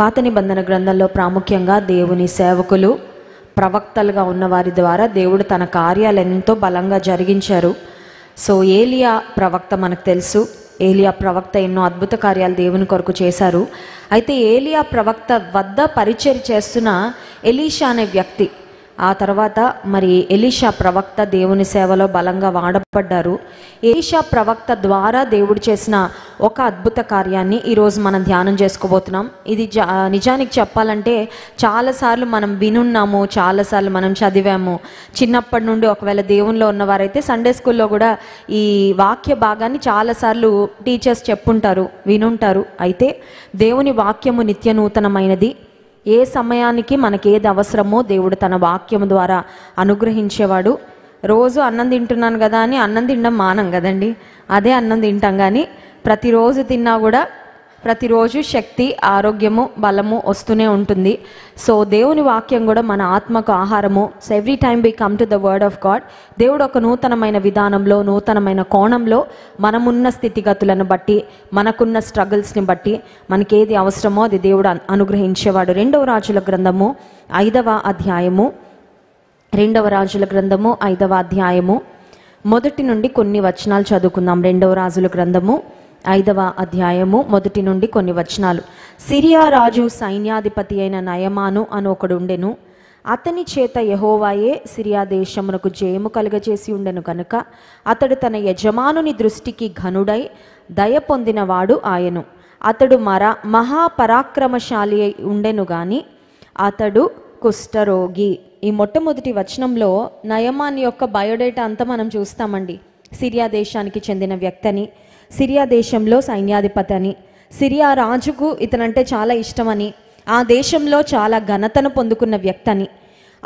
పాత నిబంధన గ్రంథంలో ప్రాముఖ్యంగా దేవుని సేవకులు ప్రవక్తలుగా ఉన్న వారి ద్వారా దేవుడు తన కార్యాలు ఎంతో బలంగా జరిగించారు సో ఏలియా ప్రవక్త మనకు తెలుసు ఏలియా ప్రవక్త ఎన్నో అద్భుత కార్యాలు దేవుని కొరకు చేశారు అయితే ఏలియా ప్రవక్త వద్ద పరిచయం చేస్తున్న ఎలీషా అనే వ్యక్తి ఆ తర్వాత మరి ఎలీషా ప్రవక్త దేవుని సేవలో బలంగా వాడబడ్డారు ఎలీషా ప్రవక్త ద్వారా దేవుడు చేసిన ఒక అద్భుత కార్యాన్ని ఈరోజు మనం ధ్యానం చేసుకోబోతున్నాం ఇది నిజానికి చెప్పాలంటే చాలాసార్లు మనం వినున్నాము చాలాసార్లు మనం చదివాము చిన్నప్పటి నుండి ఒకవేళ దేవుల్లో ఉన్నవారైతే సండే స్కూల్లో కూడా ఈ వాక్య భాగాన్ని చాలాసార్లు టీచర్స్ చెప్పుంటారు వినుంటారు అయితే దేవుని వాక్యము నిత్య నూతనమైనది ఏ సమయానికి మనకి ఏది అవసరమో దేవుడు తన వాక్యం ద్వారా అనుగ్రహించేవాడు రోజు అన్నం తింటున్నాను కదా అని అన్నం తినడం మానం కదండి అదే అన్నం తింటాం కానీ ప్రతిరోజు తిన్నా కూడా ప్రతిరోజు శక్తి ఆరోగ్యము బలము వస్తూనే ఉంటుంది సో దేవుని వాక్యం కూడా మన ఆత్మకు ఆహారము so every time we come to the word of God దేవుడు ఒక నూతనమైన విధానంలో నూతనమైన కోణంలో మనమున్న స్థితిగతులను బట్టి మనకున్న స్ట్రగుల్స్ని బట్టి మనకేది అవసరమో అది దేవుడు అనుగ్రహించేవాడు రెండవ రాజుల గ్రంథము ఐదవ అధ్యాయము రెండవ రాజుల గ్రంథము ఐదవ అధ్యాయము మొదటి నుండి కొన్ని వచనాలు చదువుకుందాం రెండవ రాజుల గ్రంథము ఐదవ అధ్యాయము మొదటి నుండి కొన్ని వచనాలు సిరియా రాజు సైన్యాధిపతి అయిన నయమాను అని ఒకడుండెను అతని చేత యహోవాయే సిరియా దేశమునకు జయము కలుగజేసి ఉండెను కనుక అతడు తన యజమానుని దృష్టికి ఘనుడై దయ పొందినవాడు ఆయను అతడు మర మహాపరాక్రమశాలి అయి ఉండెను గాని అతడు కుష్ఠరోగి ఈ మొట్టమొదటి వచనంలో నయమాన్ యొక్క బయోడేటా అంతా మనం చూస్తామండి సిరియా దేశానికి చెందిన వ్యక్తిని సిరియా దేశంలో సైన్యాధిపతి అని సిరియా రాజుకు ఇతనంటే చాలా ఇష్టమని ఆ దేశంలో చాలా ఘనతను పొందుకున్న వ్యక్తి అని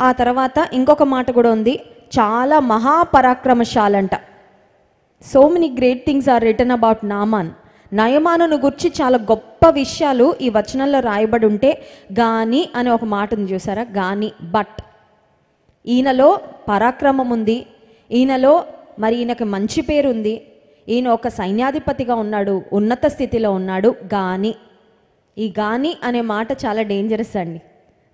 ఆ తర్వాత ఇంకొక మాట కూడా ఉంది చాలా మహాపరాక్రమశాలంట so many great things are written about Naaman నయమానును గురించి చాలా గొప్ప విషయాలు ఈ వచనంలో రాయబడి ఉంటే గాని అనే ఒక మాట ఉంది చూసారా గాని బట్ ఈయనలో పరాక్రమం ఉంది ఈయనలో మరి ఈయనకి మంచి పేరు ఉంది ఈయన ఒక సైన్యాధిపతిగా ఉన్నాడు ఉన్నత స్థితిలో ఉన్నాడు గాని ఈ గాని అనే మాట చాలా డేంజరస్ అండి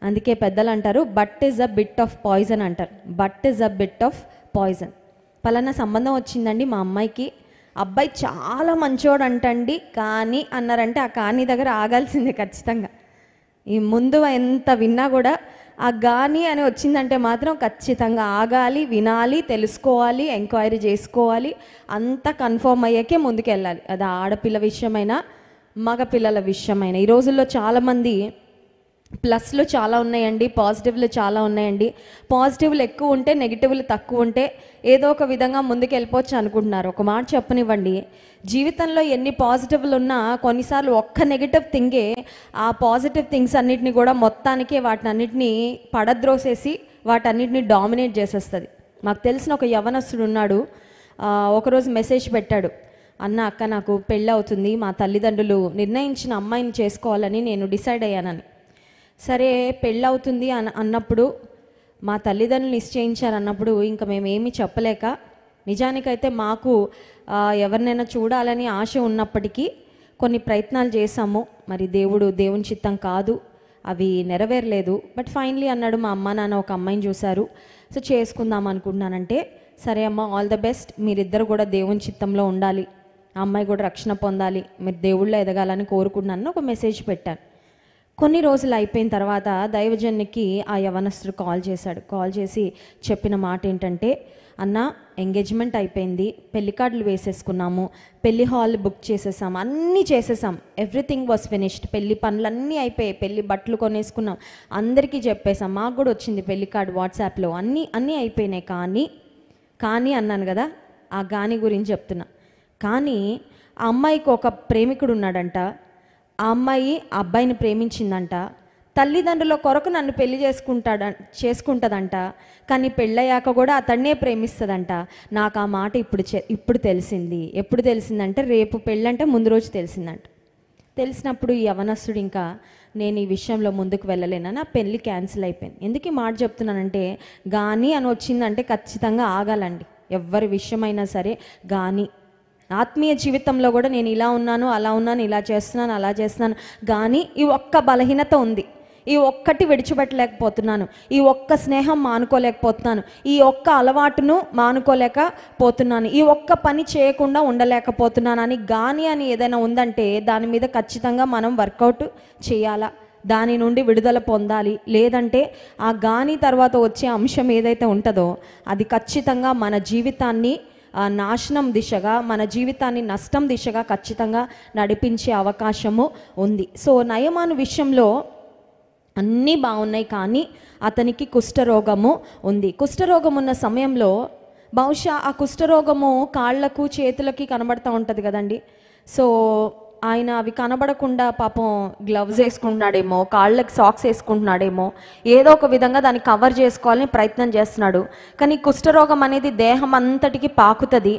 అందుకే పెద్దలు అంటారు but is a bit of poison అంటారు but is a bit of poison పలానా సంబంధం వచ్చిందండి మా అమ్మాయికి అబ్బాయి చాలా మంచోడు అంటండి కానీ అన్నారంటే ఆ కానీ దగ్గర ఆగాల్సిందే ఖచ్చితంగా ఈ ముందు ఎంత విన్నా కూడా ఆ గాని అని వచ్చిందంటే మాత్రం ఖచ్చితంగా ఆగాలి వినాలి తెలుసుకోవాలి ఎంక్వైరీ చేసుకోవాలి అంత కన్ఫర్మ్ అయ్యాకే ముందుకెళ్ళాలి అది ఆడపిల్ల విషయమైనా మగపిల్లల విషయమైనా ఈ రోజుల్లో చాలామంది ప్లస్లు చాలా ఉన్నాయండి పాజిటివ్లు చాలా ఉన్నాయండి పాజిటివ్లు ఎక్కువ ఉంటే నెగిటివ్లు తక్కువ ఉంటే ఏదో ఒక విధంగా ముందుకు వెళ్ళిపోవచ్చు అనుకుంటున్నారు ఒక మాట చెప్పనివ్వండి జీవితంలో ఎన్ని పాజిటివ్లు ఉన్నా కొన్నిసార్లు ఒక్క నెగిటివ్ థింగే ఆ పాజిటివ్ థింగ్స్ అన్నిటిని కూడా మొత్తానికే వాటిని అన్నిటినీ పడద్రోసేసి వాటన్నిటిని డామినేట్ చేసేస్తుంది మాకు తెలిసిన ఒక యవనస్తుడు ఉన్నాడు ఒకరోజు మెసేజ్ పెట్టాడు అన్న అక్క నాకు పెళ్ళి అవుతుంది మా తల్లిదండ్రులు నిర్ణయించిన అమ్మాయిని చేసుకోవాలని నేను డిసైడ్ అయ్యానని సరే పెళ్ళవుతుంది అన్ అన్నప్పుడు మా తల్లిదండ్రులు నిశ్చయించారన్నప్పుడు ఇంకా మేమేమి చెప్పలేక నిజానికైతే మాకు ఎవరినైనా చూడాలని ఆశ ఉన్నప్పటికీ కొన్ని ప్రయత్నాలు చేశాము మరి దేవుడు దేవుని చిత్తం కాదు అవి నెరవేరలేదు బట్ ఫైనలీ అన్నాడు మా అమ్మ నాన్న ఒక అమ్మాయిని చూశారు సో చేసుకుందాం అనుకుంటున్నానంటే సరే అమ్మ ఆల్ ద బెస్ట్ మీరిద్దరు కూడా దేవుని చిత్తంలో ఉండాలి ఆ అమ్మాయి కూడా రక్షణ పొందాలి మీరు దేవుళ్ళో ఎదగాలని కోరుకుంటున్నాను ఒక మెసేజ్ పెట్టాను కొన్ని రోజులు అయిపోయిన తర్వాత దైవజన్నికి ఆ యవనస్తుడు కాల్ చేశాడు కాల్ చేసి చెప్పిన మాట ఏంటంటే అన్న ఎంగేజ్మెంట్ అయిపోయింది పెళ్లి కార్డులు వేసేసుకున్నాము పెళ్లి హాల్ బుక్ చేసేసాం అన్నీ చేసేసాం ఎవ్రీథింగ్ వాస్ ఫినిష్డ్ పెళ్లి పనులు అన్నీ అయిపోయాయి పెళ్లి బట్టలు కొనేసుకున్నాం అందరికీ చెప్పేసాం మాకు కూడా వచ్చింది పెళ్లి కార్డు వాట్సాప్లో అన్నీ అన్నీ అయిపోయినాయి కానీ కానీ అన్నాను కదా ఆ గాని గురించి చెప్తున్నా కానీ ఆ అమ్మాయికి ఒక ప్రేమికుడు ఉన్నాడంట ఆ అమ్మాయి ఆ అబ్బాయిని ప్రేమించిందంట తల్లిదండ్రుల కొరకు నన్ను పెళ్లి చేసుకుంటాడ చేసుకుంటుందంట కానీ పెళ్ళయ్యాక కూడా అతన్నే ప్రేమిస్తుందంట నాకు ఆ మాట ఇప్పుడు ఇప్పుడు తెలిసింది ఎప్పుడు తెలిసిందంటే రేపు పెళ్ళంటే ముందు రోజు తెలిసిందంట తెలిసినప్పుడు ఈ యవనస్తుడు ఇంకా నేను ఈ విషయంలో ముందుకు వెళ్ళలేనని ఆ పెళ్ళి క్యాన్సిల్ అయిపోయింది ఎందుకు ఈ మాట చెప్తున్నానంటే కానీ అని వచ్చిందంటే ఖచ్చితంగా ఆగాలండి ఎవరి విషయమైనా సరే గాని ఆత్మీయ జీవితంలో కూడా నేను ఇలా ఉన్నాను అలా ఉన్నాను ఇలా చేస్తున్నాను అలా చేస్తున్నాను కానీ ఈ ఒక్క బలహీనత ఉంది ఈ ఒక్కటి విడిచిపెట్టలేకపోతున్నాను ఈ ఒక్క స్నేహం మానుకోలేకపోతున్నాను ఈ ఒక్క అలవాటును మానుకోలేకపోతున్నాను ఈ ఒక్క పని చేయకుండా ఉండలేకపోతున్నాను అని గాని అని ఏదైనా ఉందంటే దాని మీద ఖచ్చితంగా మనం వర్కౌట్ చేయాలా దాని నుండి విడుదల పొందాలి లేదంటే ఆ గాని తర్వాత వచ్చే అంశం ఏదైతే ఉంటుందో అది ఖచ్చితంగా మన జీవితాన్ని నాశనం దిశగా మన జీవితాన్ని నష్టం దిశగా ఖచ్చితంగా నడిపించే అవకాశము ఉంది సో నయమాను విషయంలో అన్నీ బాగున్నాయి కానీ అతనికి కుష్ఠరోగము ఉంది కుష్ఠరోగం ఉన్న సమయంలో బహుశా ఆ కుష్ఠరోగము కాళ్లకు చేతులకి కనబడతా ఉంటుంది కదండి సో ఆయన అవి కనబడకుండా పాపం గ్లవ్స్ వేసుకుంటున్నాడేమో కాళ్ళకి సాక్స్ వేసుకుంటున్నాడేమో ఏదో ఒక విధంగా దాన్ని కవర్ చేసుకోవాలని ప్రయత్నం చేస్తున్నాడు కానీ కుష్ఠరోగం అనేది దేహం అంతటికి పాకుతుంది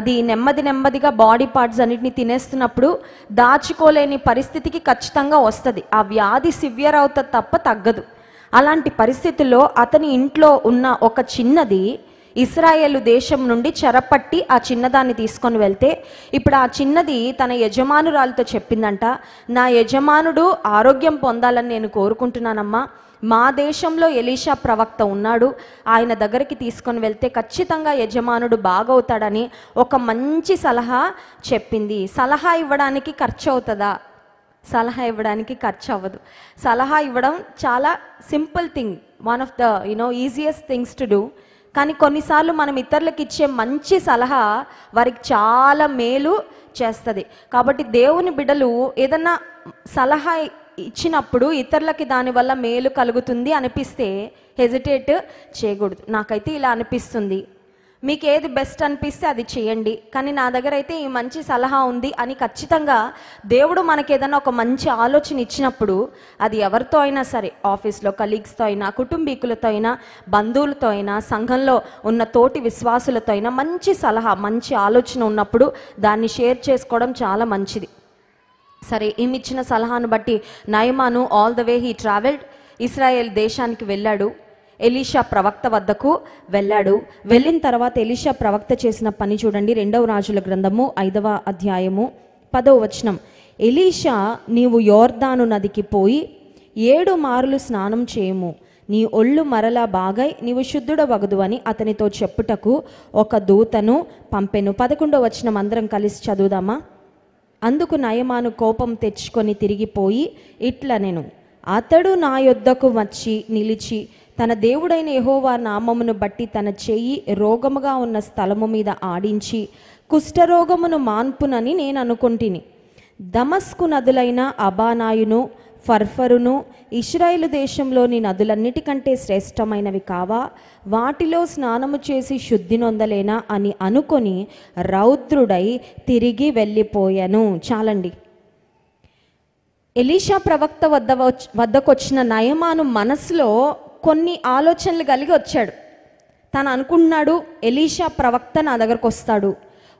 అది నెమ్మది నెమ్మదిగా బాడీ పార్ట్స్ అన్నిటిని తినేస్తున్నప్పుడు దాచుకోలేని పరిస్థితికి ఖచ్చితంగా వస్తుంది ఆ వ్యాధి సివియర్ అవుతుంది తప్ప తగ్గదు అలాంటి పరిస్థితుల్లో అతని ఇంట్లో ఉన్న ఒక చిన్నది ఇస్రాయేల్ దేశం నుండి చెరపట్టి ఆ చిన్నదాన్ని తీసుకొని వెళ్తే ఇప్పుడు ఆ చిన్నది తన యజమానురాలతో చెప్పిందంట నా యజమానుడు ఆరోగ్యం పొందాలని నేను కోరుకుంటున్నానమ్మా మా దేశంలో ఎలీషా ప్రవక్త ఉన్నాడు ఆయన దగ్గరికి తీసుకొని వెళ్తే ఖచ్చితంగా యజమానుడు బాగవుతాడని ఒక మంచి సలహా చెప్పింది సలహా ఇవ్వడానికి ఖర్చు అవుతుందా సలహా ఇవ్వడానికి ఖర్చు అవ్వదు సలహా ఇవ్వడం చాలా simple thing one of the you know easiest things to do కానీ కొన్నిసార్లు మనం ఇతరులకు ఇచ్చే మంచి సలహా వారికి చాలా మేలు చేస్తుంది కాబట్టి దేవుని బిడలు ఏదన్నా సలహా ఇచ్చినప్పుడు ఇతరులకి దానివల్ల మేలు కలుగుతుంది అనిపిస్తే హెజిటేట్ చేయకూడదు నాకైతే ఇలా అనిపిస్తుంది మీకు ఏది బెస్ట్ అనిపిస్తే అది చేయండి కానీ నా దగ్గర అయితే ఈ మంచి సలహా ఉంది అని ఖచ్చితంగా దేవుడు మనకి ఏదైనా ఒక మంచి ఆలోచన ఇచ్చినప్పుడు అది ఎవరితో అయినా సరే ఆఫీస్లో కలీగ్స్తో అయినా కుటుంబీకులతో అయినా బంధువులతో అయినా సంఘంలో ఉన్న తోటి విశ్వాసులతో అయినా మంచి సలహా మంచి ఆలోచన ఉన్నప్పుడు దాన్ని షేర్ చేసుకోవడం చాలా మంచిది సరే ఈమె ఇచ్చిన సలహాను బట్టి Naaman all the way he travelled Israel దేశానికి వెళ్ళాడు ఎలీషా ప్రవక్త వద్దకు వెళ్ళాడు వెళ్ళిన తర్వాత ఎలీషా ప్రవక్త చేసిన పని చూడండి రెండవ రాజుల గ్రంథము ఐదవ అధ్యాయము పదవ వచనం ఎలీషా నీవు యోర్దాను నదికి పోయి ఏడు మార్లు స్నానం చేయము నీ ఒళ్ళు మరలా బాగై నీవు శుద్ధుడ వగదు అని అతనితో చెప్పుటకు ఒక దూతను పంపెను పదకొండవ వచనం అందరం కలిసి చదువుదామా అందుకు నయమాను కోపం తెచ్చుకొని తిరిగిపోయి ఇట్ల నేను అతడు నా యొద్దకు వచ్చి నిలిచి తన దేవుడైన యహోవా నామమును బట్టి తన చేయి రోగముగా ఉన్న స్థలము మీద ఆడించి కుష్ఠరోగమును మాన్పునని నేను అనుకుంటుని దమస్కు నదులైన అబానాయును ఫర్ఫరును ఇస్రాయేలు దేశంలోని నదులన్నిటికంటే శ్రేష్టమైనవి కావా వాటిలో స్నానము చేసి శుద్ధి నొందలేనా అని అనుకొని రౌద్రుడై తిరిగి వెళ్ళిపోయాను చాలండి ఎలీషా ప్రవక్త వద్ద వద్దకొచ్చిన నయమాను మనసులో కొన్ని ఆలోచనలు కలిగి వచ్చాడు తను అనుకుంటున్నాడు ఎలీషా ప్రవక్త నా దగ్గరకు వస్తాడు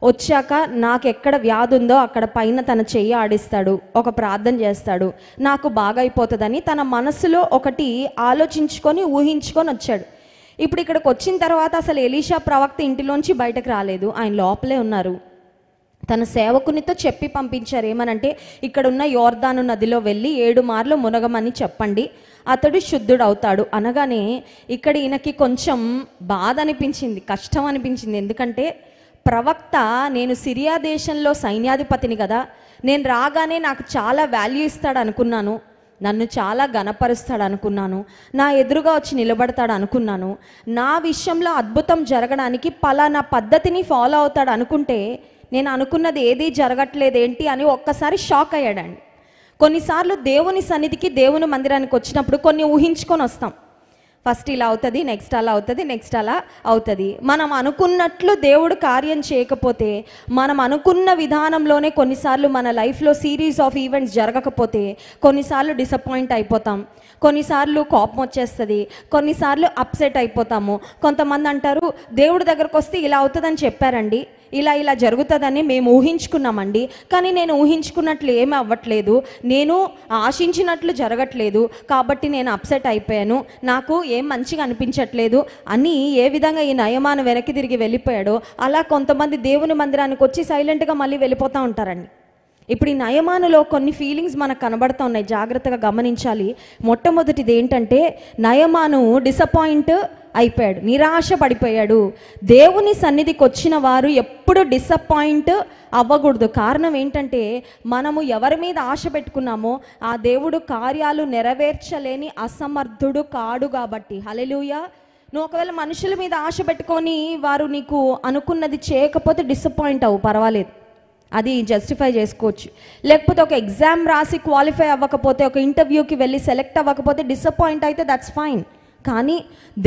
వచ్చాక నాకెక్కడ వ్యాధి ఉందో అక్కడ పైన తన చెయ్యి ఆడిస్తాడు ఒక ప్రార్థన చేస్తాడు నాకు బాగైపోతుందని తన మనసులో ఒకటి ఆలోచించుకొని ఊహించుకొని వచ్చాడు ఇప్పుడు ఇక్కడికి వచ్చిన తర్వాత అసలు ఎలీషా ప్రవక్త ఇంటిలోంచి బయటకు రాలేదు ఆయన లోపలే ఉన్నారు తన సేవకునితో చెప్పి పంపించారు ఏమనంటే ఇక్కడ ఉన్న యోర్దాను నదిలో వెళ్ళి ఏడు మార్లు మునగమని చెప్పండి అతడు శుద్ధుడవుతాడు అనగానే ఇక్కడ ఈయనకి కొంచెం బాధ అనిపించింది కష్టం అనిపించింది ఎందుకంటే ప్రవక్త నేను సిరియా దేశంలో సైన్యాధిపతిని కదా నేను రాగానే నాకు చాలా వాల్యూ ఇస్తాడు అనుకున్నాను నన్ను చాలా గనపరుస్తాడు అనుకున్నాను నా ఎదురుగా వచ్చి నిలబడతాడు అనుకున్నాను నా విషయంలో అద్భుతం జరగడానికి పలానా పద్ధతిని ఫాలో అవుతాడు అనుకుంటే నేను అనుకున్నది ఏదీ జరగట్లేదేంటి అని ఒక్కసారి షాక్ అయ్యాడండి కొన్నిసార్లు దేవుని సన్నిధికి దేవుని మందిరానికి వచ్చినప్పుడు కొన్ని ఊహించుకొని వస్తాం ఫస్ట్ ఇలా అవుతుంది నెక్స్ట్ అలా అవుతుంది నెక్స్ట్ అలా అవుతుంది మనం అనుకున్నట్లు దేవుడు కార్యం చేయకపోతే మనం అనుకున్న విధానంలోనే కొన్నిసార్లు మన లైఫ్లో సిరీస్ ఆఫ్ ఈవెంట్స్ జరగకపోతే కొన్నిసార్లు డిసప్పాయింట్ అయిపోతాం కొన్నిసార్లు కోపం వచ్చేస్తుంది కొన్నిసార్లు అప్సెట్ అయిపోతాము కొంతమంది అంటారు దేవుడి దగ్గరకు వస్తే ఇలా అవుతుందని చెప్పారండి ఇలా ఇలా జరుగుతుందని మేము ఊహించుకున్నామండి కానీ నేను ఊహించుకున్నట్లు ఏమి అవ్వట్లేదు నేను ఆశించినట్లు జరగట్లేదు కాబట్టి నేను అప్సెట్ అయిపోయాను నాకు ఏం మంచిగా అనిపించట్లేదు అని ఏ విధంగా ఈ నయమాను వెనక్కి తిరిగి వెళ్ళిపోయాడో అలా కొంతమంది దేవుని మందిరానికి వచ్చి సైలెంట్గా మళ్ళీ వెళ్ళిపోతూ ఉంటారండి ఇప్పుడు ఈ నయమానులో కొన్ని ఫీలింగ్స్ మనకు కనబడుతూ ఉన్నాయి జాగ్రత్తగా గమనించాలి మొట్టమొదటిది ఏంటంటే నయమాను డిసప్పాయింట్ అయిపోయాడు నిరాశ పడిపోయాడు దేవుని సన్నిధికి వచ్చిన వారు ఎప్పుడు డిసప్పాయింట్ అవ్వకూడదు కారణం ఏంటంటే మనము ఎవరి మీద ఆశ పెట్టుకున్నామో ఆ దేవుడు కార్యాలు నెరవేర్చలేని అసమర్థుడు కాడు కాబట్టి హలెలుయ నువ్వు ఒకవేళ మనుషుల మీద ఆశ పెట్టుకొని వారు నీకు అనుకున్నది చేయకపోతే డిసప్పాయింట్ అవ్వు పర్వాలేదు అది జస్టిఫై చేసుకోవచ్చు లేకపోతే ఒక ఎగ్జామ్ రాసి క్వాలిఫై అవ్వకపోతే ఒక ఇంటర్వ్యూకి వెళ్ళి సెలెక్ట్ అవ్వకపోతే డిసప్పాయింట్ అయితే దట్స్ ఫైన్ కానీ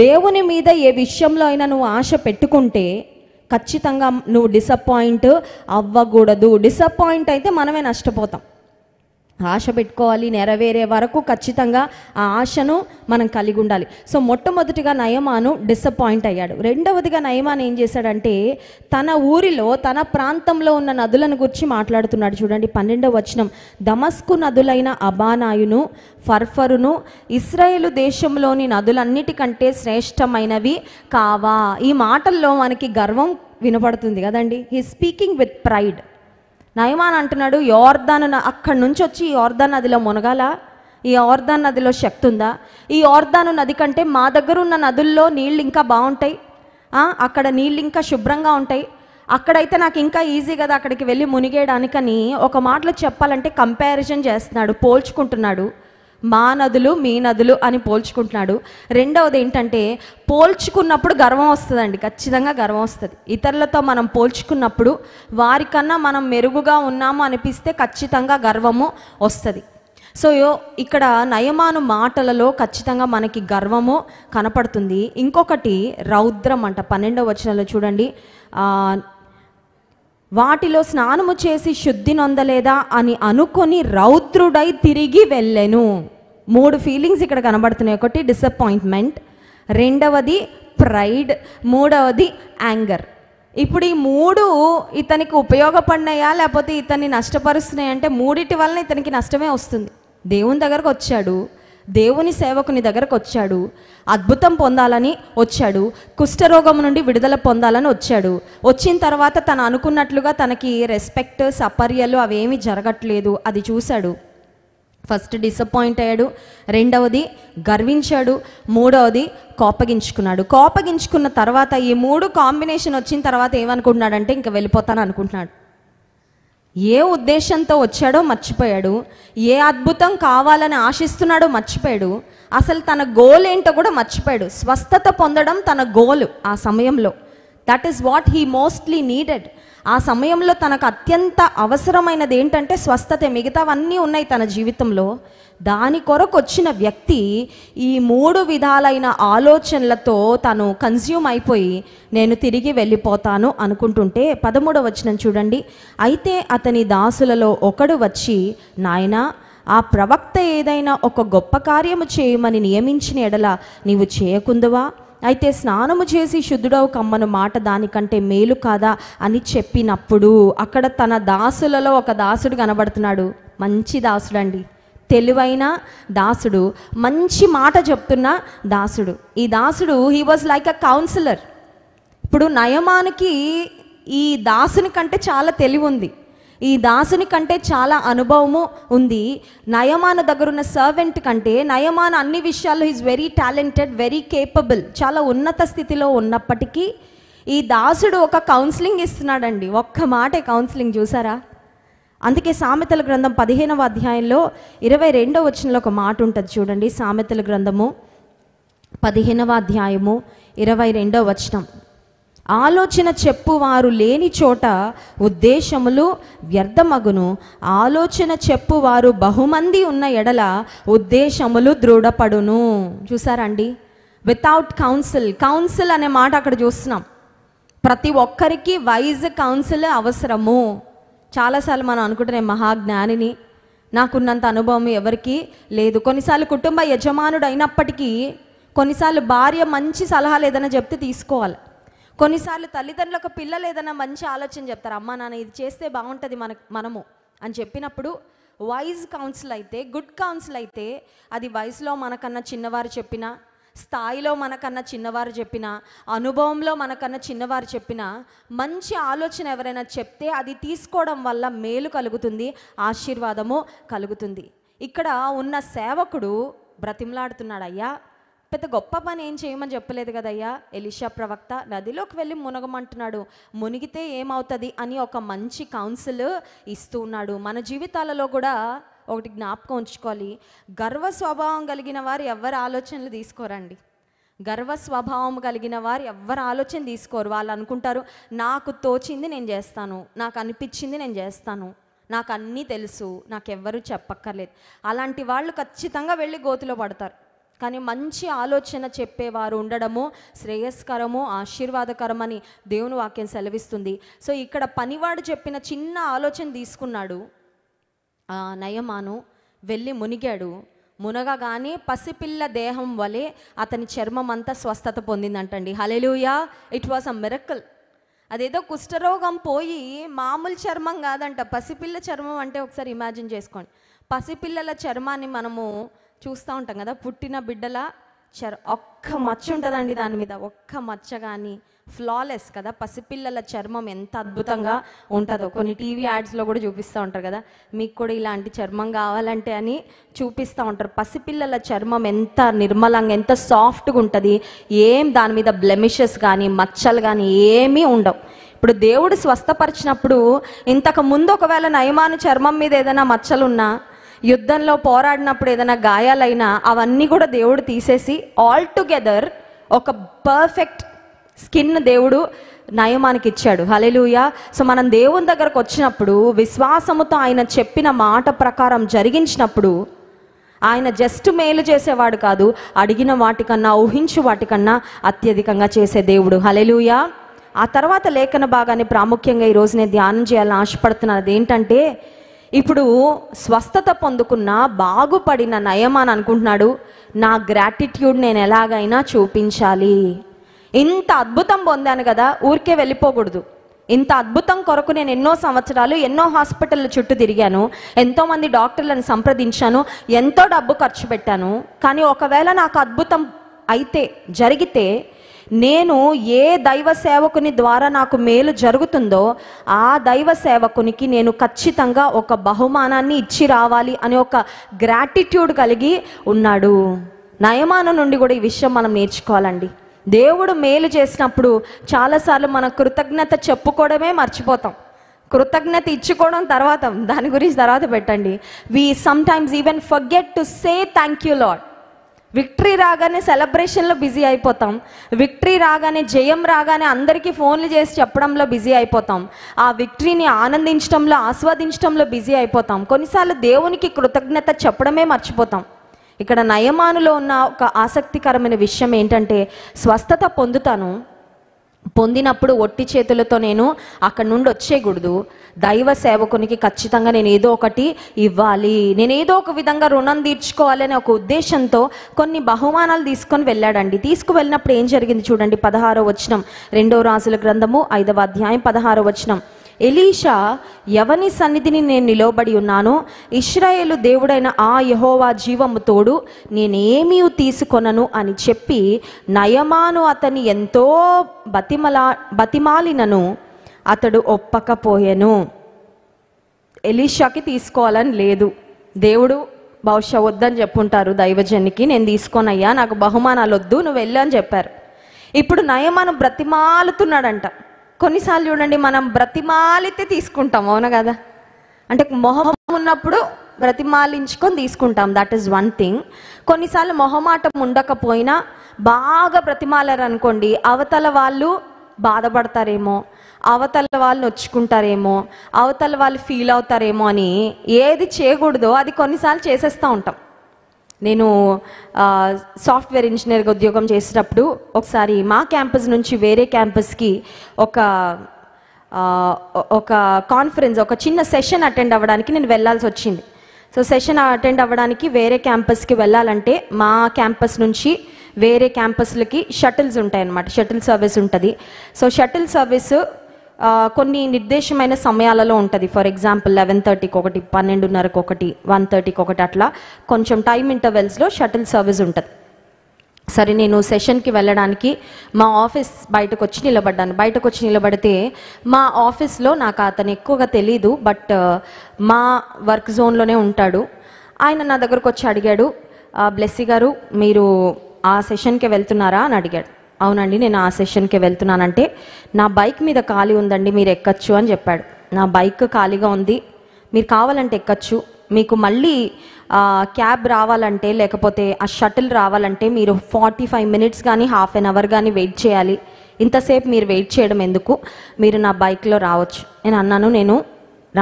దేవుని మీద ఏ విషయంలో అయినా నువ్వు ఆశ పెట్టుకుంటే ఖచ్చితంగా నువ్వు డిసప్పాయింట్ అవ్వకూడదు డిసప్పాయింట్ అయితే మనమే నష్టపోతాం ఆశ పెట్టుకోవాలి నెరవేరే వరకు ఖచ్చితంగా ఆ ఆశను మనం కలిగి ఉండాలి సో మొట్టమొదటిగా నయమాను డిసప్పాయింట్ అయ్యాడు రెండవదిగా నయమాన్ ఏం చేశాడంటే తన ఊరిలో తన ప్రాంతంలో ఉన్న నదులను గురించి మాట్లాడుతున్నాడు చూడండి పన్నెండవ వచనం దమస్కు నదులైన అబానాయును ఫర్ఫరును ఇస్రాయేలు దేశంలోని నదులన్నిటికంటే శ్రేష్టమైనవి కావా ఈ మాటల్లో మనకి గర్వం వినపడుతుంది కదండి he speaking with pride Naaman అంటున్నాడు యోర్దాన్ అక్కడి నుంచి వచ్చి ఈ ఓర్దాన్ నదిలో మునగాల ఈ ఓర్దాన్ నదిలో శక్తి ఉందా ఈ ఓర్దాను నది కంటే మా దగ్గర ఉన్న నదుల్లో నీళ్ళు ఇంకా బాగుంటాయి అక్కడ నీళ్ళు ఇంకా శుభ్రంగా ఉంటాయి అక్కడైతే నాకు ఇంకా ఈజీ కదా అక్కడికి వెళ్ళి మునిగేయడానికని ఒక మాటలో చెప్పాలంటే కంపారిజన్ చేస్తున్నాడు పోల్చుకుంటున్నాడు మా నదులు మీ నదులు అని పోల్చుకుంటున్నాడు రెండవది ఏంటంటే పోల్చుకున్నప్పుడు గర్వం వస్తుందండి ఖచ్చితంగా గర్వం వస్తుంది ఇతరులతో మనం పోల్చుకున్నప్పుడు వారికన్నా మనం మెరుగుగా ఉన్నాము అనిపిస్తే ఖచ్చితంగా గర్వము వస్తుంది సో ఇక్కడ నయమాను మాటలలో ఖచ్చితంగా మనకి గర్వము కనపడుతుంది ఇంకొకటి రౌద్రం అంట పన్నెండవ వచనంలో చూడండి వాటిలో స్నానము చేసి శుద్ధి నొందలేదా అని అనుకొని రౌద్రుడై తిరిగి వెళ్ళెను మూడు ఫీలింగ్స్ ఇక్కడ కనబడుతున్నాయి ఒకటి డిసప్పాయింట్మెంట్ రెండవది ప్రైడ్ మూడవది యాంగర్ ఇప్పుడు ఈ మూడు ఇతనికి ఉపయోగపడినాయా లేకపోతే ఇతన్ని నష్టపరుస్తున్నాయి అంటే మూడిటి వలన ఇతనికి నష్టమే వస్తుంది దేవుని దగ్గరకు వచ్చాడు దేవుని సేవకుని దగ్గరకు వచ్చాడు అద్భుతం పొందాలని వచ్చాడు కుష్ఠరోగం నుండి విడుదల పొందాలని వచ్చాడు వచ్చిన తర్వాత తను అనుకున్నట్లుగా తనకి రెస్పెక్ట్ సపర్యలు అవేమీ జరగట్లేదు అది చూశాడు ఫస్ట్ డిసప్పాయింట్ అయ్యాడు రెండవది గర్వించాడు మూడవది కోపగించుకున్నాడు కోపగించుకున్న తర్వాత ఈ మూడు కాంబినేషన్ వచ్చిన తర్వాత ఏమనుకుంటున్నాడంటే ఇంకా వెళ్ళిపోతాను అనుకుంటున్నాడు ఏ ఉద్దేశంతో వచ్చాడో మర్చిపోయాడు ఏ అద్భుతం కావాలని ఆశిస్తున్నాడో మర్చిపోయాడు అసలు తన గోల్ ఏంటో కూడా మర్చిపోయాడు స్వస్థత పొందడం తన గోలు ఆ సమయంలో that is what he mostly needed ఆ సమయంలో తనకు అత్యంత అవసరమైనది ఏంటంటే స్వస్థత మిగతావన్నీ ఉన్నాయి తన జీవితంలో దాని కొరకు వచ్చిన వ్యక్తి ఈ మూడు విధాలైన ఆలోచనలతో తను కన్జ్యూమ్ అయిపోయి నేను తిరిగి వెళ్ళిపోతాను అనుకుంటుంటే పదమూడవ వచ్చినం చూడండి అయితే అతని దాసులలో ఒకడు వచ్చి నాయనా ఆ ప్రవక్త ఏదైనా ఒక గొప్ప కార్యము చేయమని నియమించిన ఎడల నీవు చేయకుందువా అయితే స్నానము చేసి శుద్ధుడవు కమ్మను మాట దానికంటే మేలు కాదా అని చెప్పినప్పుడు అక్కడ తన దాసులలో ఒక దాసుడు కనబడుతున్నాడు మంచి దాసుడు అండి తెలివైన దాసుడు మంచి మాట చెప్తున్న దాసుడు ఈ దాసుడు he was like a counsellor ఇప్పుడు నయమానికి ఈ దాసుని కంటే చాలా తెలివి ఉంది ఈ దాసుని కంటే చాలా అనుభవము ఉంది నయమాన దగ్గర ఉన్న సర్వెంట్ కంటే నయమాన అన్ని విషయాల్లో is very talented very capable చాలా ఉన్నత స్థితిలో ఉన్నప్పటికీ ఈ దాసుడు ఒక కౌన్సిలింగ్ ఇస్తున్నాడండి ఒక్క మాటే కౌన్సిలింగ్ చూసారా అందుకే సామెతల గ్రంథం పదిహేనవ అధ్యాయంలో ఇరవై రెండవ వచనంలో ఒక మాట ఉంటుంది చూడండి సామెతల గ్రంథము పదిహేనవ అధ్యాయము ఇరవై రెండవ వచనం ఆలోచన చెప్పువారు లేని చోట ఉద్దేశములు వ్యర్థమగును ఆలోచన చెప్పువారు బహుమంది ఉన్న ఎడల ఉద్దేశములు దృఢపడును చూసారండి వితౌట్ కౌన్సిల్ కౌన్సిల్ అనే మాట అక్కడ చూస్తున్నాం ప్రతి ఒక్కరికి వైజ్ కౌన్సిల్ అవసరము చాలాసార్లు మనం అనుకుంటున్నాం మహాజ్ఞానిని నాకున్నంత అనుభవం ఎవరికి లేదు కొన్నిసార్లు కుటుంబ యజమానుడు అయినప్పటికీ కొన్నిసార్లు భార్య మంచి సలహాలు ఏదైనా చెప్తే తీసుకోవాలి కొన్నిసార్లు తల్లిదండ్రులకు పిల్లలు ఏదైనా మంచి ఆలోచన చెప్తారు అమ్మ నాన్న ఇది చేస్తే బాగుంటుంది మన మనము అని చెప్పినప్పుడు వైజ్ కౌన్సిల్ అయితే గుడ్ కౌన్సిల్ అయితే అది వయసులో మనకన్నా చిన్నవారు చెప్పిన స్థాయిలో మనకన్నా చిన్నవారు చెప్పిన అనుభవంలో మనకన్నా చిన్నవారు చెప్పిన మంచి ఆలోచన ఎవరైనా చెప్తే అది తీసుకోవడం వల్ల మేలు కలుగుతుంది ఆశీర్వాదము కలుగుతుంది ఇక్కడ ఉన్న సేవకుడు బ్రతిమలాడుతున్నాడు అయ్యా పెద్ద గొప్ప పని ఏం చేయమని చెప్పలేదు కదయ్యా ఎలిషా ప్రవక్త నదిలోకి వెళ్ళి మునగమంటున్నాడు మునిగితే ఏమవుతుంది అని ఒక మంచి కౌన్సిల్ ఇస్తూ ఉన్నాడు మన జీవితాలలో కూడా ఒకటి జ్ఞాపకం ఉంచుకోవాలి గర్వ స్వభావం కలిగిన వారు ఎవరు ఆలోచనలు తీసుకోరండి గర్వ స్వభావం కలిగిన వారు ఎవరు ఆలోచన తీసుకోరు వాళ్ళు అనుకుంటారు నాకు తోచింది నేను చేస్తాను నాకు అనిపించింది నేను చేస్తాను నాకు అన్నీ తెలుసు నాకెవ్వరూ చెప్పక్కర్లేదు అలాంటి వాళ్ళు ఖచ్చితంగా వెళ్ళి గోతులో పడతారు కానీ మంచి ఆలోచన చెప్పేవారు ఉండడము శ్రేయస్కరము ఆశీర్వాదకరమని దేవుని వాక్యం సెలవిస్తుంది సో ఇక్కడ పనివాడు చెప్పిన చిన్న ఆలోచన తీసుకున్నాడు నయమాను వెళ్ళి మునిగాడు మునగగానే పసిపిల్ల దేహం వలె అతని చర్మం అంతా స్వస్థత పొందిందంటండి hallelujah it was a miracle అదేదో కుష్ఠరోగం పోయి మామూలు చర్మం కాదంట పసిపిల్ల చర్మం అంటే ఒకసారి ఇమాజిన్ చేసుకోండి పసిపిల్లల చర్మాన్ని మనము చూస్తూ ఉంటాం కదా పుట్టిన బిడ్డల చర్ ఒక్క మచ్చ ఉంటుందండి దాని మీద ఒక్క మచ్చ కానీ ఫ్లాలెస్ కదా పసిపిల్లల చర్మం ఎంత అద్భుతంగా ఉంటుందో కొన్ని టీవీ యాడ్స్లో కూడా చూపిస్తూ ఉంటారు కదా మీకు కూడా ఇలాంటి చర్మం కావాలంటే అని చూపిస్తూ ఉంటారు పసిపిల్లల చర్మం ఎంత నిర్మలంగా ఎంత సాఫ్ట్గా ఉంటుంది ఏం దాని మీద బ్లెమిషెస్ కానీ మచ్చలు కానీ ఏమీ ఉండవు ఇప్పుడు దేవుడు స్వస్థపరిచినప్పుడు ఇంతకు ముందు ఒకవేళ నయమాను చర్మం మీద ఏదైనా మచ్చలున్నా యుద్ధంలో పోరాడినప్పుడు ఏదైనా గాయాలైనా అవన్నీ కూడా దేవుడు తీసేసి ఆల్ టుగెదర్ ఒక పర్ఫెక్ట్ స్కిన్ దేవుడు నయమానికి ఇచ్చాడు హలెలుయ సో మనం దేవుని దగ్గరకు వచ్చినప్పుడు విశ్వాసముతో ఆయన చెప్పిన మాట ప్రకారం జరిగించినప్పుడు ఆయన జస్ట్ మేలు చేసేవాడు కాదు అడిగిన వాటికన్నా ఊహించు వాటికన్నా అత్యధికంగా చేసే దేవుడు హలెలుయ ఆ తర్వాత లేఖన భాగాన్ని ప్రాముఖ్యంగా ఈరోజు నేను ధ్యానం చేయాలని ఆశపడుతున్నది ఏంటంటే ఇప్పుడు స్వస్థత పొందుకున్న బాగుపడిన అని అనుకుంటున్నాడు నా గ్రాటిట్యూడ్ నేను ఎలాగైనా చూపించాలి ఇంత అద్భుతం పొందాను కదా ఊరికే వెళ్ళిపోకూడదు ఇంత అద్భుతం కొరకు నేను ఎన్నో సంవత్సరాలు ఎన్నో హాస్పిటల్ చుట్టూ తిరిగాను ఎంతోమంది డాక్టర్లను సంప్రదించాను ఎంతో డబ్బు ఖర్చు పెట్టాను కానీ ఒకవేళ నాకు అద్భుతం అయితే జరిగితే నేను ఏ దైవ సేవకుని ద్వారా నాకు మేలు జరుగుతుందో ఆ దైవ సేవకునికి నేను ఖచ్చితంగా ఒక బహుమానాన్ని ఇచ్చి రావాలి అనే ఒక గ్రాటిట్యూడ్ కలిగి ఉన్నాడు నయమాన నుండి కూడా ఈ విషయం మనం నేర్చుకోవాలండి దేవుడు మేలు చేసినప్పుడు చాలాసార్లు మనం కృతజ్ఞత చెప్పుకోవడమే మర్చిపోతాం కృతజ్ఞత ఇచ్చుకోవడం తర్వాత దాని గురించి తర్వాత పెట్టండి we sometimes even forget to say thank you Lord victory రాగానే సెలబ్రేషన్లో బిజీ అయిపోతాం విక్టరీ రాగానే జయం రాగానే అందరికీ ఫోన్లు చేసి చెప్పడంలో బిజీ అయిపోతాం ఆ విక్టరీని ఆనందించడంలో ఆస్వాదించడంలో బిజీ అయిపోతాం కొన్నిసార్లు దేవునికి కృతజ్ఞత చెప్పడమే మర్చిపోతాం ఇక్కడ నయమానులో ఉన్న ఒక ఆసక్తికరమైన విషయం ఏంటంటే స్వస్థత పొందుతాను పొందినప్పుడు ఒట్టి చేతులతో నేను అక్కడ నుండి వచ్చేయకూడదు దైవ సేవకునికి ఖచ్చితంగా నేను ఏదో ఒకటి ఇవ్వాలి నేను ఏదో ఒక విధంగా రుణం తీర్చుకోవాలనే ఒక ఉద్దేశంతో కొన్ని బహుమానాలు తీసుకొని వెళ్ళాడండి తీసుకువెళ్ళినప్పుడు ఏం జరిగింది చూడండి పదహారో వచనం రెండో రాసుల గ్రంథము ఐదవ అధ్యాయం పదహారో వచనం ఎలీషా ఎవని సన్నిధిని నేను నిలవబడి ఉన్నాను ఇస్రాయేలు దేవుడైన ఆ యహోవా జీవము తోడు నేనేమీ తీసుకొనను అని చెప్పి నయమాను అతని ఎంతో బతిమలా బతిమాలినను అతడు ఒప్పకపోయెను ఎలీషాకి తీసుకోవాలని లేదు దేవుడు బహుశా వద్దని చెప్పుంటారు దైవజనికి నేను తీసుకోనయ్యా నాకు బహుమానాలు వద్దు నువ్వు వెళ్ళని చెప్పారు ఇప్పుడు నయమాను బ్రతిమాలుతున్నాడంట కొన్నిసార్లు చూడండి మనం బ్రతిమాలితే తీసుకుంటాం అవునా కదా అంటే మొహం ఉన్నప్పుడు బ్రతిమాలించుకొని తీసుకుంటాం దట్ ఈస్ వన్ థింగ్ కొన్నిసార్లు మొహమాటం ఉండకపోయినా బాగా బ్రతిమాలరు అనుకోండి అవతల వాళ్ళు బాధపడతారేమో అవతల వాళ్ళు నొచ్చుకుంటారేమో అవతల వాళ్ళు ఫీల్ అవుతారేమో అని ఏది చేయకూడదో అది కొన్నిసార్లు చేసేస్తూ ఉంటాం నేను సాఫ్ట్వేర్ ఇంజనీర్గా ఉద్యోగం చేసేటప్పుడు ఒకసారి మా క్యాంపస్ నుంచి వేరే క్యాంపస్కి ఒక ఒక కాన్ఫరెన్స్ ఒక చిన్న సెషన్ అటెండ్ అవ్వడానికి నేను వెళ్ళాల్సి వచ్చింది సో సెషన్ అటెండ్ అవ్వడానికి వేరే క్యాంపస్కి వెళ్ళాలంటే మా క్యాంపస్ నుంచి వేరే క్యాంపస్లకి షటిల్స్ ఉంటాయి అన్నమాట షటిల్ సర్వీస్ ఉంటుంది సో షటిల్ సర్వీస్ కొన్ని నిర్దేశమైన సమయాలలో ఉంటుంది ఫర్ ఎగ్జాంపుల్ లెవెన్ థర్టీకి ఒకటి పన్నెండున్నరకు ఒకటి వన్ థర్టీకి ఒకటి అట్లా కొంచెం టైం ఇంటర్వెల్స్లో షటిల్ సర్వీస్ ఉంటుంది సరే నేను సెషన్కి వెళ్ళడానికి మా ఆఫీస్ బయటకు వచ్చి నిలబడ్డాను బయటకు వచ్చి నిలబడితే మా ఆఫీస్లో నాకు అతను ఎక్కువగా తెలీదు బట్ మా వర్క్ జోన్లోనే ఉంటాడు ఆయన నా దగ్గరకు వచ్చి అడిగాడు బ్లెస్సీ గారు మీరు ఆ సెషన్కి వెళ్తున్నారా అని అడిగాడు అవునండి నేను ఆ సెషన్కి వెళ్తున్నానంటే నా బైక్ మీద ఖాళీ ఉందండి మీరు ఎక్కచ్చు అని చెప్పాడు నా బైక్ ఖాళీగా ఉంది మీరు కావాలంటే ఎక్కచ్చు మీకు మళ్ళీ క్యాబ్ రావాలంటే లేకపోతే ఆ షటిల్ రావాలంటే మీరు ఫార్టీ ఫైవ్ మినిట్స్ కానీ హాఫ్ అన్ అవర్ కానీ వెయిట్ చేయాలి ఇంతసేపు మీరు వెయిట్ చేయడం ఎందుకు మీరు నా బైక్లో రావచ్చు నేను అన్నాను నేను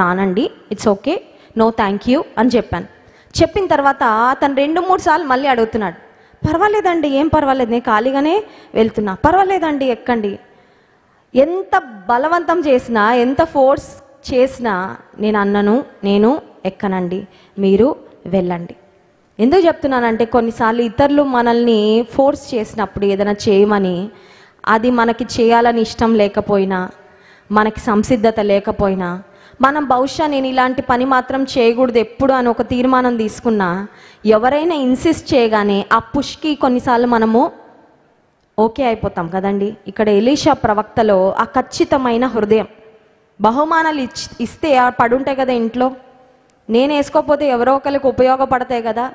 రానండి it's okay no thank you అని చెప్పాను చెప్పిన తర్వాత అతను రెండు మూడు సార్లు మళ్ళీ అడుగుతున్నాడు పర్వాలేదండి ఏం పర్వాలేదు నేను ఖాళీగానే వెళ్తున్నా పర్వాలేదండి ఎక్కండి ఎంత బలవంతం చేసినా ఎంత ఫోర్స్ చేసినా నేను అన్నను నేను ఎక్కనండి మీరు వెళ్ళండి ఎందుకు చెప్తున్నానంటే కొన్నిసార్లు ఇతరులు మనల్ని ఫోర్స్ చేసినప్పుడు ఏదైనా చేయమని అది మనకి చేయాలని ఇష్టం లేకపోయినా మనకి సంసిద్ధత లేకపోయినా మనం బహుశా నేను ఇలాంటి పని మాత్రం చేయకూడదు ఎప్పుడు అని ఒక తీర్మానం తీసుకున్నా ఎవరైనా ఇన్సిస్ట్ చేయగానే ఆ పుష్కి కొన్నిసార్లు మనము ఓకే అయిపోతాం కదండి ఇక్కడ ఎలీషా ప్రవక్తలో ఆ ఖచ్చితమైన హృదయం బహుమానాలు ఇచ్ ఇస్తే పడుంటాయి కదా ఇంట్లో నేను వేసుకోకపోతే ఎవరో ఒకరికి ఉపయోగపడతాయి కదా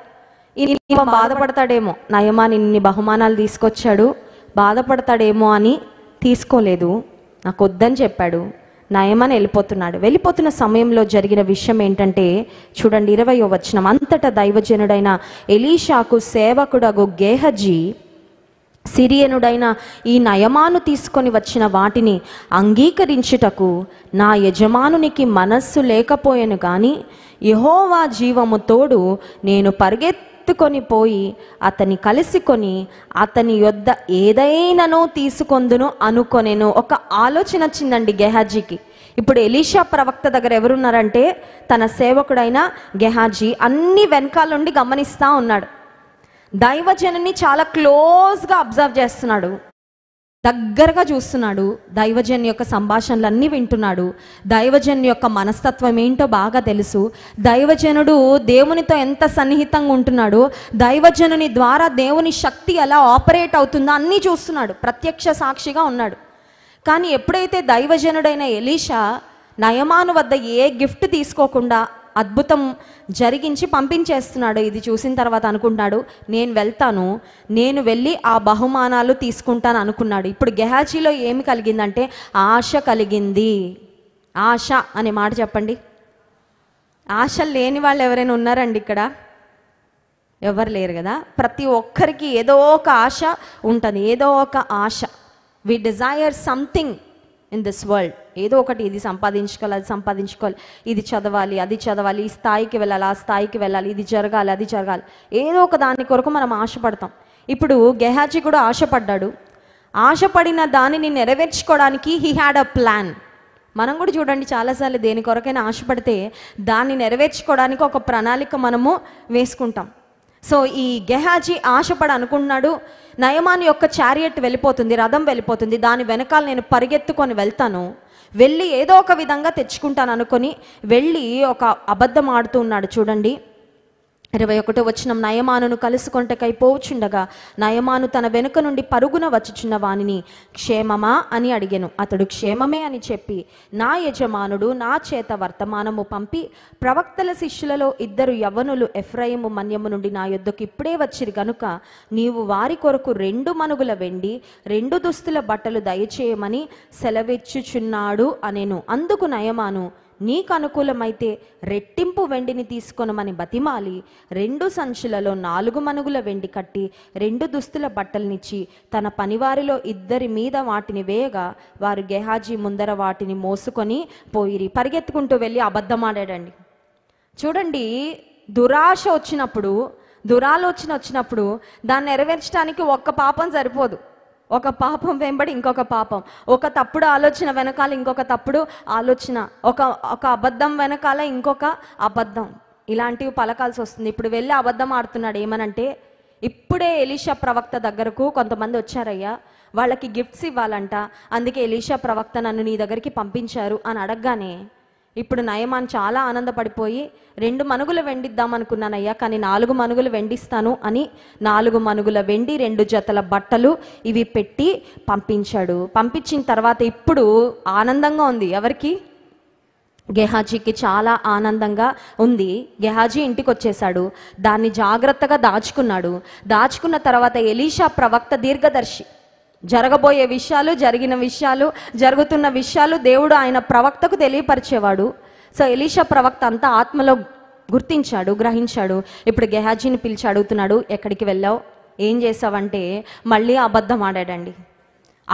ఈయన బాధపడతాడేమో నయమా నిన్ని బహుమానాలు తీసుకొచ్చాడు బాధపడతాడేమో అని తీసుకోలేదు నాకు వద్దని చెప్పాడు నయమని వెళ్ళిపోతున్నాడు వెళ్ళిపోతున్న సమయంలో జరిగిన విషయం ఏంటంటే చూడండి ఇరవయో వచనం అంతటా దైవజనుడైన ఎలీషాకు సేవకుడగు గేహజీ సిరియనుడైన ఈ నయమాను తీసుకొని వచ్చిన వాటిని అంగీకరించుటకు నా యజమానునికి మనస్సు లేకపోయాను కానీ యహోవా జీవము తోడు నేను పరిగెత్తు ఎత్తుకొని పోయి అతని కలిసికొని అతని యొద్ ఏదైనాను తీసుకొందును అనుకొనేను ఒక ఆలోచన వచ్చిందండి గెహాజీకి ఇప్పుడు ఎలీషా ప్రవక్త దగ్గర ఎవరున్నారంటే తన సేవకుడైన గెహాజీ అన్ని వెనకాలండి గమనిస్తూ ఉన్నాడు దైవజనుని చాలా క్లోజ్గా అబ్జర్వ్ చేస్తున్నాడు దగ్గరగా చూస్తున్నాడు దైవజన్ యొక్క సంభాషణలన్నీ వింటున్నాడు దైవజన్ యొక్క మనస్తత్వం ఏంటో బాగా తెలుసు దైవజనుడు దేవునితో ఎంత సన్నిహితంగా ఉంటున్నాడో దైవజనుని ద్వారా దేవుని శక్తి ఎలా ఆపరేట్ అవుతుందో అన్నీ చూస్తున్నాడు ప్రత్యక్ష సాక్షిగా ఉన్నాడు కానీ ఎప్పుడైతే దైవజనుడైన ఎలీషా నయమాను వద్ద ఏ గిఫ్ట్ తీసుకోకుండా అద్భుతం జరిగించి పంపించేస్తున్నాడు ఇది చూసిన తర్వాత అనుకుంటున్నాడు నేను వెళ్తాను నేను వెళ్ళి ఆ బహుమానాలు తీసుకుంటాను అనుకున్నాడు ఇప్పుడు గెహాజీలో ఏమి కలిగిందంటే ఆశ కలిగింది ఆశ అనే మాట చెప్పండి ఆశ లేని వాళ్ళు ఎవరైనా ఉన్నారండి ఇక్కడ ఎవరు లేరు కదా ప్రతి ఒక్కరికి ఏదో ఒక ఆశ ఉంటుంది ఏదో ఒక ఆశ we desire something in this world ఏదో ఒకటి ఇది సంపాదించుకోవాలి అది సంపాదించుకోవాలి ఇది చదవాలి అది చదవాలి ఈ స్థాయికి వెళ్ళాలి ఆ స్థాయికి వెళ్ళాలి ఇది జరగాలి అది జరగాలి ఏదో ఒక దాని కొరకు మనం ఆశపడతాం ఇప్పుడు గెహాజీ కూడా ఆశపడ్డాడు ఆశపడిన దానిని నెరవేర్చుకోవడానికి హీ హ్యాడ్ అ ప్లాన్ మనం కూడా చూడండి చాలాసార్లు దేని కొరకైనా ఆశపడితే దాన్ని నెరవేర్చుకోవడానికి ఒక ప్రణాళిక మనము వేసుకుంటాం సో ఈ గెహాజీ ఆశపడి అనుకున్నాడు నయమాన్ యొక్క చారియట్ వెళ్ళిపోతుంది రథం వెళ్ళిపోతుంది దాని వెనకాల నేను పరిగెత్తుకొని వెళ్తాను వెళ్ళి ఏదో ఒక విధంగా తెచ్చుకుంటాను అనుకొని వెళ్ళి ఒక అబద్ధం ఆడుతూ ఉన్నాడు చూడండి ఇరవై ఒకటో వచ్చిన నయమానును కలుసుకొంటకై పోవుచుండగా నయమాను తన వెనుక నుండి పరుగున వచ్చుచున్న వానిని క్షేమమా అని అడిగాను అతడు క్షేమమే అని చెప్పి నా యజమానుడు నా చేత వర్తమానము పంపి ప్రవక్తల శిష్యులలో ఇద్దరు యవ్వనులు ఎఫ్రయిము మన్యము నుండి నా యుద్ధకు ఇప్పుడే వచ్చిరు గనుక నీవు వారి కొరకు రెండు మనుగుల వెండి రెండు దుస్తుల బట్టలు దయచేయమని సెలవిచ్చుచున్నాడు అనేను అందుకు నయమాను నీకు అనుకూలమైతే రెట్టింపు వెండిని తీసుకొనమని బతిమాలి రెండు సంచులలో నాలుగు మనుగుల వెండి కట్టి రెండు దుస్తుల బట్టలనిచ్చి తన పనివారిలో ఇద్దరి మీద వాటిని వేయగా వారు గెహాజీ ముందర వాటిని మోసుకొని పోయిరి పరిగెత్తుకుంటూ వెళ్ళి అబద్ధమాడాడండి చూడండి దురాశ వచ్చినప్పుడు దురాలోచన వచ్చినప్పుడు దాన్ని నెరవేర్చడానికి ఒక్క పాపం సరిపోదు ఒక పాపం వెంబడి ఇంకొక పాపం ఒక తప్పుడు ఆలోచన వెనకాల ఇంకొక తప్పుడు ఆలోచన ఒక ఒక అబద్ధం వెనకాల ఇంకొక అబద్ధం ఇలాంటివి పలకాల్సి వస్తుంది ఇప్పుడు వెళ్ళి అబద్ధం ఆడుతున్నాడు ఏమనంటే ఇప్పుడే ఎలీషా ప్రవక్త దగ్గరకు కొంతమంది వచ్చారయ్యా వాళ్ళకి గిఫ్ట్స్ ఇవ్వాలంట అందుకే ఎలీషా ప్రవక్త నన్ను నీ దగ్గరికి పంపించారు అని అడగగానే ఇప్పుడు నయమాన్ చాలా ఆనందపడిపోయి రెండు మనుగులు వెండిద్దామనుకున్నానయ్యా కానీ నాలుగు మనుగులు వెండిస్తాను అని నాలుగు మనుగుల వెండి రెండు జతల బట్టలు ఇవి పెట్టి పంపించాడు పంపించిన తర్వాత ఇప్పుడు ఆనందంగా ఉంది ఎవరికి గెహాజీకి చాలా ఆనందంగా ఉంది గెహాజీ ఇంటికి వచ్చేసాడు దాన్ని జాగ్రత్తగా దాచుకున్నాడు దాచుకున్న తర్వాత ఎలీషా ప్రవక్త దీర్ఘదర్శి జరగబోయే విషయాలు జరిగిన విషయాలు జరుగుతున్న విషయాలు దేవుడు ఆయన ప్రవక్తకు తెలియపరిచేవాడు సో ఎలీషా ప్రవక్త అంతా ఆత్మలో గుర్తించాడు గ్రహించాడు ఇప్పుడు గెహాజీని పిలిచి అడుగుతున్నాడు ఎక్కడికి వెళ్ళావు ఏం చేసావంటే మళ్ళీ అబద్ధం ఆడాడండి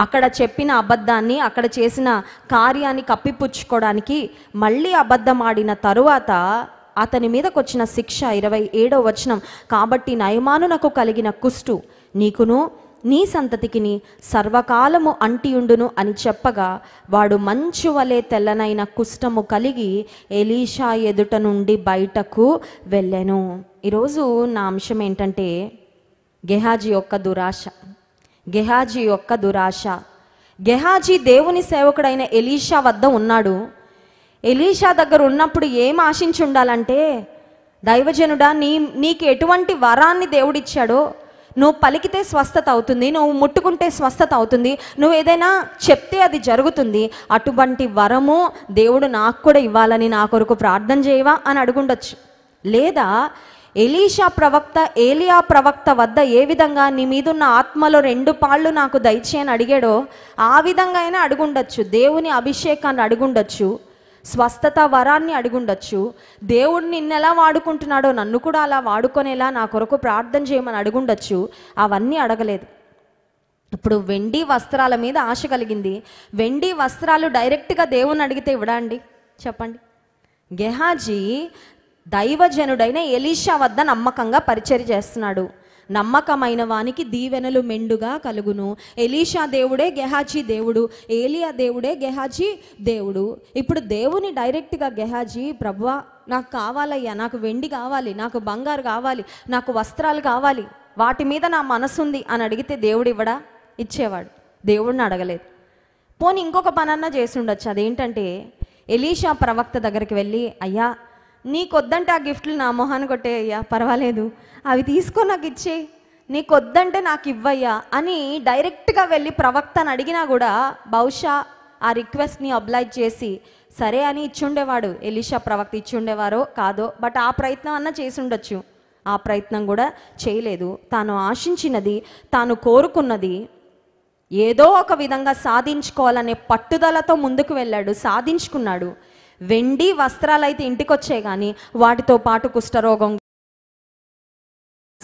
అక్కడ చెప్పిన అబద్ధాన్ని అక్కడ చేసిన కార్యాన్ని కప్పిపుచ్చుకోవడానికి మళ్ళీ అబద్ధం ఆడిన తరువాత అతని మీదకు వచ్చిన శిక్ష ఇరవై ఏడో వచనం కాబట్టి నయమానునకు కలిగిన కుష్టు నీకును నీ సంతతికిని సర్వకాలము అంటియుండును అని చెప్పగా వాడు మంచు వలె తెల్లనైన కుష్టము కలిగి ఎలీషా ఎదుట నుండి బయటకు వెళ్ళాను ఈరోజు నా అంశం ఏంటంటే గెహాజీ యొక్క దురాశ గెహాజీ యొక్క దురాశ గెహాజీ దేవుని సేవకుడైన ఎలీషా వద్ద ఉన్నాడు ఎలీషా దగ్గర ఉన్నప్పుడు ఏం ఆశించి ఉండాలంటే దైవజనుడా నీ నీకు ఎటువంటి వరాన్ని దేవుడిచ్చాడో నువ్వు పలికితే స్వస్థత అవుతుంది నువ్వు ముట్టుకుంటే స్వస్థత అవుతుంది నువ్వు ఏదైనా చెప్తే అది జరుగుతుంది అటువంటి వరము దేవుడు నాకు కూడా ఇవ్వాలని నా కొరకు ప్రార్థన చేయవా అని అడుగుండొచ్చు లేదా ఎలీషా ప్రవక్త ఏలియా ప్రవక్త వద్ద ఏ విధంగా నీ మీదున్న ఆత్మలో రెండు పాళ్ళు నాకు దయచేయని అడిగాడో ఆ విధంగా అయినా అడుగుండొచ్చు దేవుని అభిషేకాన్ని అడుగుండొచ్చు స్వస్థత వరాన్ని అడుగుండొచ్చు దేవుడు ఎలా వాడుకుంటున్నాడో నన్ను కూడా అలా వాడుకునేలా నా కొరకు ప్రార్థన చేయమని అడుగుండొచ్చు అవన్నీ అడగలేదు ఇప్పుడు వెండి వస్త్రాల మీద ఆశ కలిగింది వెండి వస్త్రాలు డైరెక్ట్గా దేవుని అడిగితే ఇవ్వడండి చెప్పండి గెహాజీ దైవజనుడైన ఎలీషా వద్ద నమ్మకంగా పరిచయం చేస్తున్నాడు నమ్మకమైన వానికి దీవెనలు మెండుగా కలుగును ఎలీషా దేవుడే గెహాజీ దేవుడు ఏలియా దేవుడే గెహాజీ దేవుడు ఇప్పుడు దేవుని డైరెక్ట్గా గెహాజీ ప్రభు నాకు కావాలయ్యా నాకు వెండి కావాలి నాకు బంగారు కావాలి నాకు వస్త్రాలు కావాలి వాటి మీద నా మనసుంది అని అడిగితే దేవుడు ఇవ్వడా ఇచ్చేవాడు దేవుడిని అడగలేదు పోనీ ఇంకొక పనన్నా చేసి ఉండొచ్చు అదేంటంటే ఎలీషా ప్రవక్త దగ్గరికి వెళ్ళి అయ్యా నీకొద్దంటే ఆ గిఫ్ట్లు నా మొహాన్ని కొట్టేయ్యా పర్వాలేదు అవి తీసుకొని నాకు ఇచ్చే నీకొద్దంటే నాకు ఇవ్వయ్యా అని డైరెక్ట్గా వెళ్ళి ప్రవక్తను అడిగినా కూడా బహుశా ఆ రిక్వెస్ట్ని అబ్లైజ్ చేసి సరే అని ఇచ్చుండేవాడు ఎలిషా ప్రవక్త ఇచ్చుండేవారో కాదో బట్ ఆ ప్రయత్నం అన్నా చేసి ఉండొచ్చు ఆ ప్రయత్నం కూడా చేయలేదు తాను ఆశించినది తాను కోరుకున్నది ఏదో ఒక విధంగా సాధించుకోవాలనే పట్టుదలతో ముందుకు వెళ్ళాడు సాధించుకున్నాడు వెండి వస్త్రాలు అయితే ఇంటికి వచ్చాయి కానీ వాటితో పాటు కుష్ఠరోగం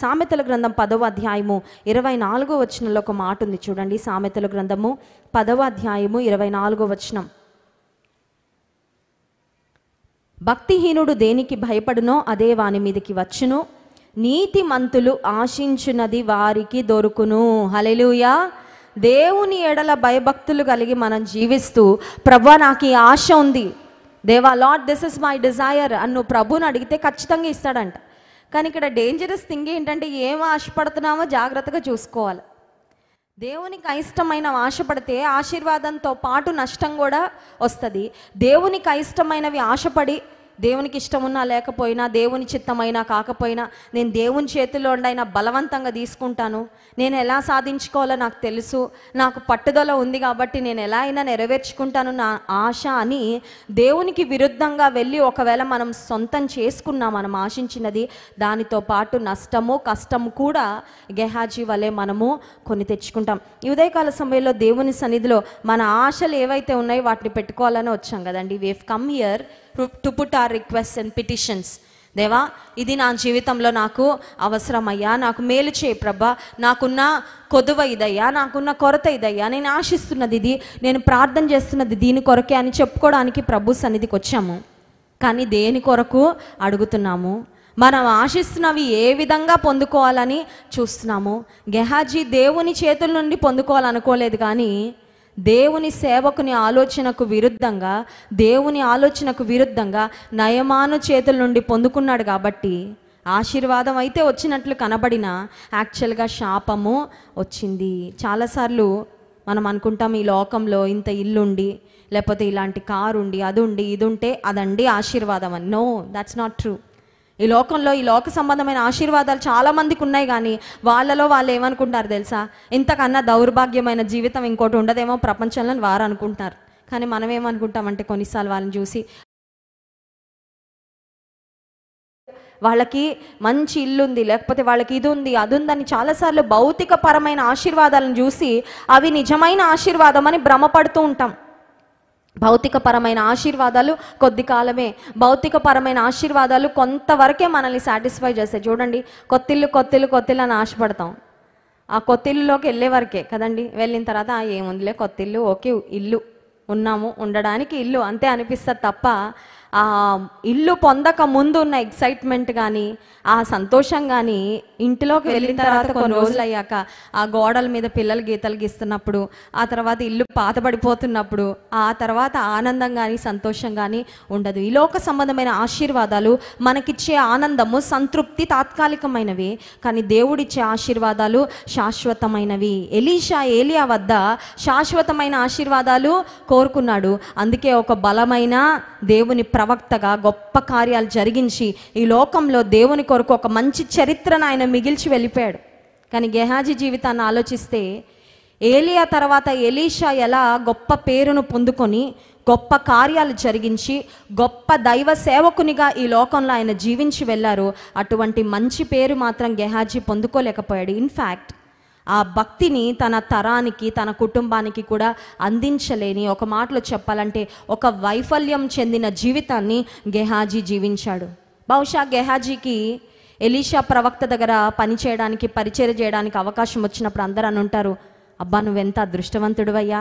సామెతల గ్రంథం పదవ అధ్యాయము ఇరవై నాలుగో వచనంలో ఒక మాట ఉంది చూడండి సామెతల గ్రంథము పదవ అధ్యాయము ఇరవై నాలుగో వచనం భక్తిహీనుడు దేనికి భయపడునో అదే వాని మీదకి వచ్చును నీతి మంతులు ఆశించినది వారికి దొరుకును హలెలుయా దేవుని ఎడల భయభక్తులు కలిగి మనం జీవిస్తూ ప్రభా నాకు ఈ ఆశ ఉంది దేవా Lord this is my desire అని నువ్వు ప్రభుని అడిగితే ఖచ్చితంగా ఇస్తాడంట కానీ ఇక్కడ డేంజరస్ థింగ్ ఏంటంటే ఏం ఆశపడుతున్నామో జాగ్రత్తగా చూసుకోవాలి దేవునికి అయిష్టమైన ఆశపడితే ఆశీర్వాదంతో పాటు నష్టం కూడా వస్తుంది దేవునికి అయిష్టమైనవి ఆశపడి దేవునికి ఇష్టం ఉన్నా లేకపోయినా దేవుని చిత్తమైనా కాకపోయినా నేను దేవుని చేతిలో ఉండైనా బలవంతంగా తీసుకుంటాను నేను ఎలా సాధించుకోవాలో నాకు తెలుసు నాకు పట్టుదల ఉంది కాబట్టి నేను ఎలా అయినా నెరవేర్చుకుంటాను నా ఆశ అని దేవునికి విరుద్ధంగా వెళ్ళి ఒకవేళ మనం సొంతం చేసుకున్నాం మనం ఆశించినది దానితో పాటు నష్టము కష్టము కూడా గెహాజీ వలె మనము కొని తెచ్చుకుంటాం ఈ ఉదయకాల సమయంలో దేవుని సన్నిధిలో మన ఆశలు ఏవైతే ఉన్నాయో వాటిని పెట్టుకోవాలని వచ్చాం కదండి we've come here to put our request and petitions దేవా ఇది నా జీవితంలో నాకు అవసరమయ్యా నాకు మేలు చేయి ప్రభా నాకున్న కొదువ ఇదయ్యా నాకున్న కొరత ఇదయ్యా నేను ఆశిస్తున్నది ఇది నేను ప్రార్థన చేస్తున్నది దీని కొరకే అని చెప్పుకోవడానికి ప్రభు సన్నిధికి వచ్చాము కానీ దేని కొరకు అడుగుతున్నాము మనం ఆశిస్తున్నవి ఏ విధంగా పొందుకోవాలని చూస్తున్నాము గెహాజీ దేవుని చేతుల నుండి పొందుకోవాలనుకోలేదు కానీ దేవుని సేవకుని ఆలోచనకు విరుద్ధంగా దేవుని ఆలోచనకు విరుద్ధంగా నయమాను చేతుల నుండి పొందుకున్నాడు కాబట్టి ఆశీర్వాదం అయితే వచ్చినట్లు కనబడిన యాక్చువల్గా శాపము వచ్చింది చాలాసార్లు మనం అనుకుంటాం ఈ లోకంలో ఇంత ఇల్లుండి లేకపోతే ఇలాంటి కారు ఉండి అది ఉండి ఇది ఉంటే అదండి ఆశీర్వాదం అని నో దాట్స్ నాట్ ట్రూ ఈ లోకంలో ఈ లోక సంబంధమైన ఆశీర్వాదాలు చాలామందికి ఉన్నాయి కానీ వాళ్ళలో వాళ్ళు ఏమనుకుంటారు తెలుసా ఇంతకన్నా దౌర్భాగ్యమైన జీవితం ఇంకోటి ఉండదేమో ప్రపంచంలో వారు అనుకుంటున్నారు కానీ మనం ఏమనుకుంటామంటే కొన్నిసార్లు వాళ్ళని చూసి వాళ్ళకి మంచి ఇల్లు ఉంది లేకపోతే వాళ్ళకి ఇది ఉంది అది ఉందని చాలాసార్లు భౌతికపరమైన ఆశీర్వాదాలను చూసి అవి నిజమైన ఆశీర్వాదం అని భ్రమపడుతూ ఉంటాం భౌతికపరమైన ఆశీర్వాదాలు కొద్ది కాలమే భౌతికపరమైన ఆశీర్వాదాలు కొంతవరకే మనల్ని సాటిస్ఫై చేస్తాయి చూడండి కొత్తిల్లు కొత్తిల్లు కొత్తిల్లు అని ఆశపడతాం ఆ కొత్తిల్లులోకి వెళ్ళే వరకే కదండి వెళ్ళిన తర్వాత ఏముందిలే కొత్తిల్లు ఓకే ఇల్లు ఉన్నాము ఉండడానికి ఇల్లు అంతే అనిపిస్తుంది తప్ప ఆ ఇల్లు పొందక ముందు ఉన్న ఎక్సైట్మెంట్ కానీ ఆ సంతోషం కానీ ఇంటిలోకి వెళ్ళిన తర్వాత కొన్ని రోజులు అయ్యాక ఆ గోడల మీద పిల్లలు గీతలు గీస్తున్నప్పుడు ఆ తర్వాత ఇల్లు పాతబడిపోతున్నప్పుడు ఆ తర్వాత ఆనందం కానీ సంతోషం కానీ ఉండదు ఈ లోక సంబంధమైన ఆశీర్వాదాలు మనకిచ్చే ఆనందము సంతృప్తి తాత్కాలికమైనవి కానీ దేవుడిచ్చే ఆశీర్వాదాలు శాశ్వతమైనవి ఎలీషా ఏలియా వద్ద శాశ్వతమైన ఆశీర్వాదాలు కోరుకున్నాడు అందుకే ఒక బలమైన దేవుని ప్రవక్తగా గొప్ప కార్యాలు జరిగించి ఈ లోకంలో దేవుని కొరకు ఒక మంచి చరిత్రను ఆయన ఆమెను మిగిల్చి వెళ్ళిపోయాడు కానీ గెహాజీ జీవితాన్ని ఆలోచిస్తే ఏలియా తర్వాత ఎలీషా ఎలా గొప్ప పేరును పొందుకొని గొప్ప కార్యాలు జరిగించి గొప్ప దైవ సేవకునిగా ఈ లోకంలో ఆయన జీవించి వెళ్ళారు అటువంటి మంచి పేరు మాత్రం గెహాజీ పొందుకోలేకపోయాడు ఇన్ఫ్యాక్ట్ ఆ భక్తిని తన తరానికి తన కుటుంబానికి కూడా అందించలేని ఒక మాటలో చెప్పాలంటే ఒక వైఫల్యం చెందిన జీవితాన్ని గెహాజీ జీవించాడు బహుశా గెహాజీకి ఎలీషా ప్రవక్త దగ్గర పనిచేయడానికి పరిచయం చేయడానికి అవకాశం వచ్చినప్పుడు అందరూ అని ఉంటారు అబ్బా నువ్వెంత అదృష్టవంతుడువయ్యా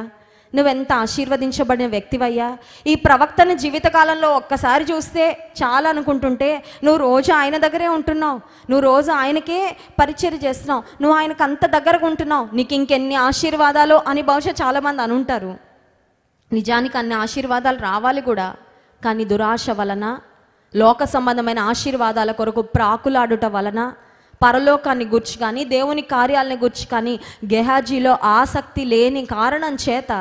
నువ్వెంత ఆశీర్వదించబడిన వ్యక్తివయ్యా ఈ ప్రవక్తని జీవితకాలంలో ఒక్కసారి చూస్తే చాలా అనుకుంటుంటే నువ్వు రోజు ఆయన దగ్గరే ఉంటున్నావు నువ్వు రోజు ఆయనకే పరిచయం చేస్తున్నావు నువ్వు ఆయనకు అంత దగ్గరగా ఉంటున్నావు నీకు ఇంకెన్ని ఆశీర్వాదాలు అని బహుశా చాలామంది అనుంటారు నిజానికి అన్ని ఆశీర్వాదాలు రావాలి కూడా కానీ దురాశ వలన లోక సంబంధమైన ఆశీర్వాదాల కొరకు ప్రాకులాడుట వలన పరలోకాన్ని గుర్చి కానీ దేవుని కార్యాలని గుర్చి కానీ గెహాజీలో ఆసక్తి లేని కారణం చేత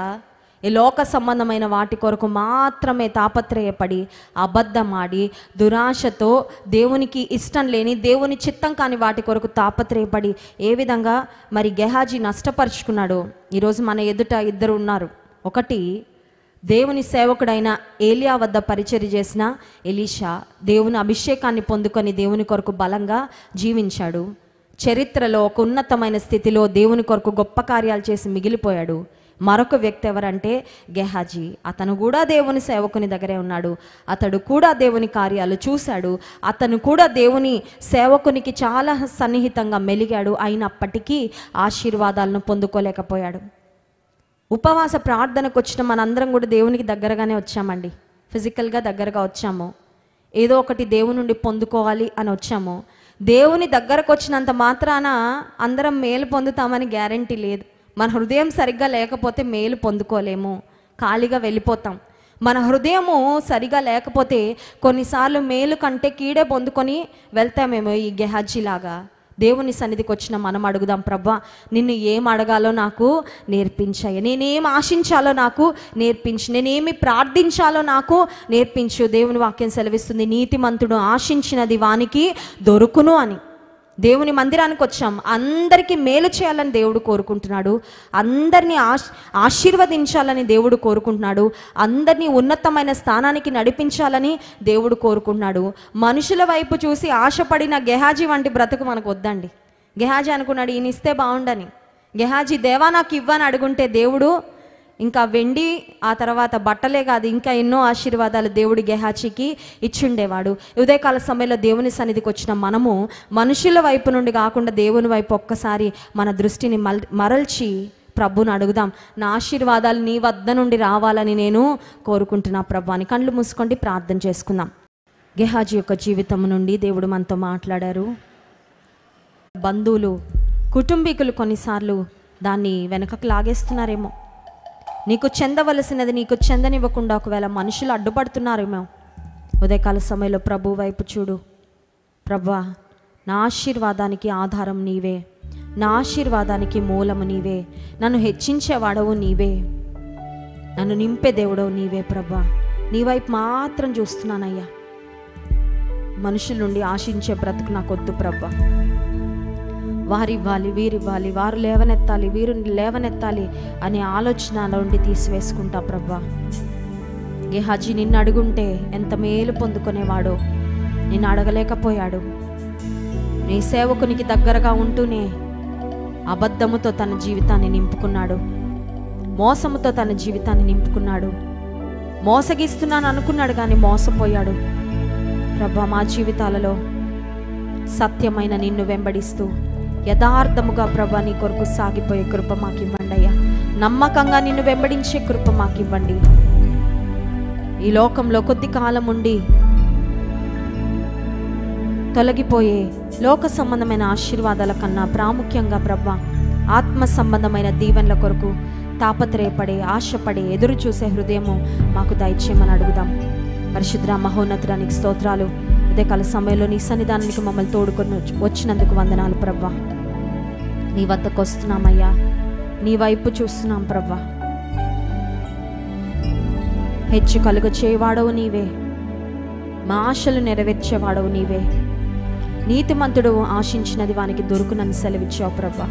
ఈ లోక సంబంధమైన వాటి కొరకు మాత్రమే తాపత్రయపడి అబద్ధమాడి దురాశతో దేవునికి ఇష్టం లేని దేవుని చిత్తం కాని వాటి కొరకు తాపత్రయపడి ఏ విధంగా మరి గెహాజీ నష్టపరుచుకున్నాడు ఈరోజు మన ఎదుట ఇద్దరు ఉన్నారు ఒకటి దేవుని సేవకుడైన ఏలియా వద్ద పరిచర్య చేసిన ఎలీషా దేవుని అభిషేకాన్ని పొందుకొని దేవుని కొరకు బలంగా జీవించాడు చరిత్రలో ఒక ఉన్నతమైన స్థితిలో దేవుని కొరకు గొప్ప కార్యాలు చేసి మిగిలిపోయాడు మరొక వ్యక్తి ఎవరంటే గెహాజీ అతను కూడా దేవుని సేవకుని దగ్గరే ఉన్నాడు అతడు కూడా దేవుని కార్యాలు చూశాడు అతను కూడా దేవుని సేవకునికి చాలా సన్నిహితంగా మెలిగాడు అయినప్పటికీ ఆశీర్వాదాలను పొందుకోలేకపోయాడు ఉపవాస ప్రార్థనకు వచ్చిన మనందరం కూడా దేవునికి దగ్గరగానే వచ్చామండి ఫిజికల్గా దగ్గరగా వచ్చాము ఏదో ఒకటి దేవుని నుండి పొందుకోవాలి అని వచ్చాము దేవుని దగ్గరకు వచ్చినంత మాత్రాన అందరం మేలు పొందుతామని గ్యారంటీ లేదు మన హృదయం సరిగ్గా లేకపోతే మేలు పొందుకోలేము ఖాళీగా వెళ్ళిపోతాం మన హృదయము సరిగా లేకపోతే కొన్నిసార్లు మేలు కంటే కీడే పొందుకొని వెళ్తామేమో ఈ గెహాజీలాగా దేవుని సన్నిధికి వచ్చిన మనం అడుగుదాం ప్రభా నిన్ను ఏం అడగాలో నాకు నేర్పించాయి నేనేం ఆశించాలో నాకు నేర్పించు నేనేమి ప్రార్థించాలో నాకు నేర్పించు దేవుని వాక్యం సెలవిస్తుంది నీతిమంతుడు ఆశించినది వానికి దొరుకును అని దేవుని మందిరానికి వచ్చాం అందరికీ మేలు చేయాలని దేవుడు కోరుకుంటున్నాడు అందరినీ ఆశ్ ఆశీర్వదించాలని దేవుడు కోరుకుంటున్నాడు అందరినీ ఉన్నతమైన స్థానానికి నడిపించాలని దేవుడు కోరుకుంటున్నాడు మనుషుల వైపు చూసి ఆశపడిన గెహాజీ వంటి బ్రతుకు మనకు వద్దండి గెహాజీ అనుకున్నాడు ఈయన ఇస్తే బాగుండని గెహాజీ దేవా నాకు ఇవ్వని అడుగుంటే దేవుడు ఇంకా వెండి ఆ తర్వాత బట్టలే కాదు ఇంకా ఎన్నో ఆశీర్వాదాలు దేవుడి గెహాచికి ఇచ్చుండేవాడు ఉదయకాల సమయంలో దేవుని సన్నిధికి వచ్చిన మనము మనుషుల వైపు నుండి కాకుండా దేవుని వైపు ఒక్కసారి మన దృష్టిని మరల్చి ప్రభుని అడుగుదాం నా ఆశీర్వాదాలు నీ వద్ద నుండి రావాలని నేను కోరుకుంటున్నా ప్రభు అని కళ్ళు మూసుకోండి ప్రార్థన చేసుకుందాం గెహాజీ యొక్క జీవితం నుండి దేవుడు మనతో మాట్లాడారు బంధువులు కుటుంబీకులు కొన్నిసార్లు దాన్ని వెనకకు లాగేస్తున్నారేమో నీకు చెందవలసినది నీకు చెందనివ్వకుండా ఒకవేళ మనుషులు అడ్డుపడుతున్నారేమో ఉదయకాల సమయంలో ప్రభు వైపు చూడు ప్రభా నా ఆశీర్వాదానికి ఆధారం నీవే నా ఆశీర్వాదానికి మూలము నీవే నన్ను హెచ్చించేవాడవు నీవే నన్ను నింపే దేవుడవు నీవే ప్రభా నీ వైపు మాత్రం చూస్తున్నానయ్యా మనుషుల నుండి ఆశించే బ్రతుకు నాకొద్దు వద్దు ప్రభా వారివ్వాలి వీరివ్వాలి వారు లేవనెత్తాలి వీరు లేవనెత్తాలి అనే ఆలోచన నుండి తీసివేసుకుంటా ప్రభా గెహాజీ నిన్ను అడుగుంటే ఎంత మేలు పొందుకునేవాడో నిన్ను అడగలేకపోయాడు నీ సేవకునికి దగ్గరగా ఉంటూనే అబద్ధముతో తన జీవితాన్ని నింపుకున్నాడు మోసముతో తన జీవితాన్ని నింపుకున్నాడు మోసగిస్తున్నాను అనుకున్నాడు కానీ మోసపోయాడు ప్రభా మా జీవితాలలో సత్యమైన నిన్ను వెంబడిస్తూ యథార్థముగా ప్రభా నీ కొరకు సాగిపోయే కృప మాకు ఇవ్వండి అయ్యా నమ్మకంగా నిన్ను వెంబడించే కృప మాకు ఇవ్వండి ఈ లోకంలో కొద్ది కాలం ఉండి తొలగిపోయే లోక సంబంధమైన ఆశీర్వాదాల కన్నా ప్రాముఖ్యంగా ప్రభ ఆత్మ సంబంధమైన దీవెనల కొరకు తాపత్రయపడే ఆశపడే ఎదురు చూసే హృదయము మాకు దయచేయమని అడుగుదాం పరిశుద్ర మహోన్నతుడానికి స్తోత్రాలు కాల సమయంలో నీ సన్నిధానానికి మమ్మల్ని తోడుకొని వచ్చినందుకు వందనాలు ప్రభా నీ వద్దకు వస్తున్నామయ్యా నీ వైపు చూస్తున్నాం ప్రభా హెచ్చు కలుగు చేయవాడవు నీవే మా ఆశలు నెరవేర్చేవాడవు నీవే నీతిమంతుడు ఆశించినది వానికి దొరుకునని సెలవిచ్చావు ప్రభా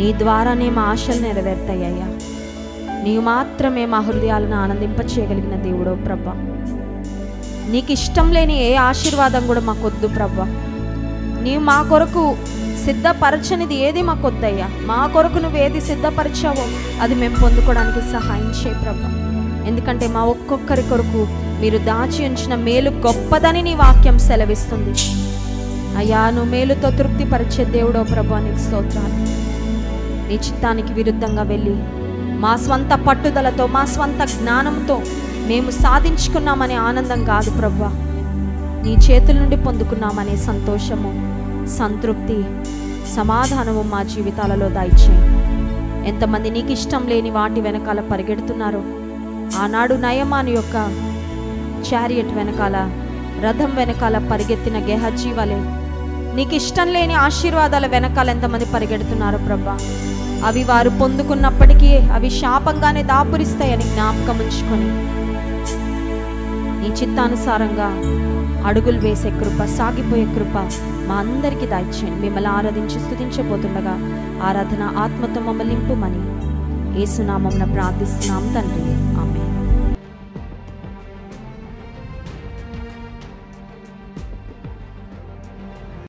నీ ద్వారానే మా ఆశలు నెరవేర్తాయ్యా నీవు మాత్రమే మా హృదయాలను ఆనందింపచేయగలిగిన దేవుడో ప్రభా నీకు ఇష్టం లేని ఏ ఆశీర్వాదం కూడా మాకొద్దు ప్రభా నీవు మా కొరకు సిద్ధపరచనిది ఏది మాకు వద్దయ్యా మా కొరకు నువ్వు ఏది సిద్ధపరిచావో అది మేము పొందుకోవడానికి సహాయం చేయ ప్రభా ఎందుకంటే మా ఒక్కొక్కరి కొరకు మీరు దాచి ఉంచిన మేలు గొప్పదని నీ వాక్యం సెలవిస్తుంది అయ్యా నువ్వు మేలుతో తృప్తిపరిచే దేవుడో ప్రభా నీకు స్తోత్రాలు నీ చిత్తానికి విరుద్ధంగా వెళ్ళి మా స్వంత పట్టుదలతో మా స్వంత జ్ఞానంతో మేము సాధించుకున్నామనే ఆనందం కాదు ప్రభా నీ చేతుల నుండి పొందుకున్నామనే సంతోషము సంతృప్తి సమాధానము మా జీవితాలలో దాయిచ్చే ఎంతమంది నీకు ఇష్టం లేని వాటి వెనకాల పరిగెడుతున్నారో ఆనాడు నయమాను యొక్క చారియట్ వెనకాల రథం వెనకాల పరిగెత్తిన గెహజీ వలె నీకు ఇష్టం లేని ఆశీర్వాదాల వెనకాల ఎంతమంది పరిగెడుతున్నారు ప్రభా అవి వారు పొందుకున్నప్పటికీ అవి శాపంగానే దాపురిస్తాయని జ్ఞాపకం ఉంచుకొని నీ చిత్తానుసారంగా అడుగులు వేసే కృప సాగిపోయే కృప మా అందరికీ దాయిచేయండి మిమ్మల్ని ఆరాధించి స్థుతించబోతుండగా ఆరాధన ఆత్మతో మమ్మల్ని నింపుమని ఏసునామం ప్రార్థిస్తున్నాం తండ్రి